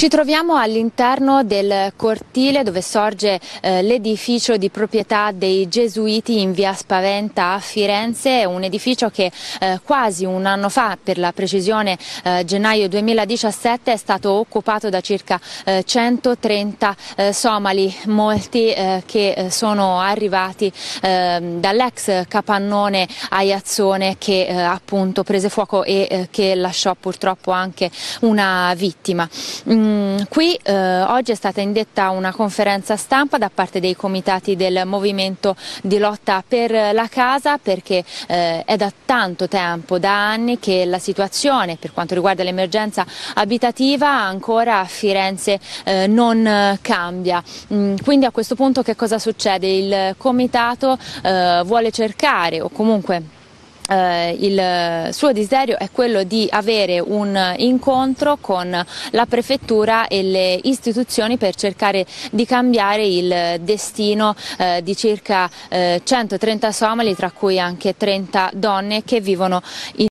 Ci troviamo all'interno del cortile dove sorge eh, l'edificio di proprietà dei Gesuiti in via Spaventa a Firenze, un edificio che eh, quasi un anno fa, per la precisione eh, gennaio 2017, è stato occupato da circa 130 eh, eh, somali, molti eh, che sono arrivati ehm, dall'ex capannone Aiazzone che appunto prese fuoco e che lasciò purtroppo anche una vittima. Mm. Mm, qui eh, oggi è stata indetta una conferenza stampa da parte dei comitati del movimento di lotta per la casa perché eh, è da tanto tempo, da anni che la situazione per quanto riguarda l'emergenza abitativa ancora a Firenze eh, non eh, cambia. Mm, quindi a questo punto che cosa succede? Il comitato eh, vuole cercare o comunque eh, il suo desiderio è quello di avere un incontro con la prefettura e le istituzioni per cercare di cambiare il destino eh, di circa eh, 130 somali, tra cui anche 30 donne che vivono in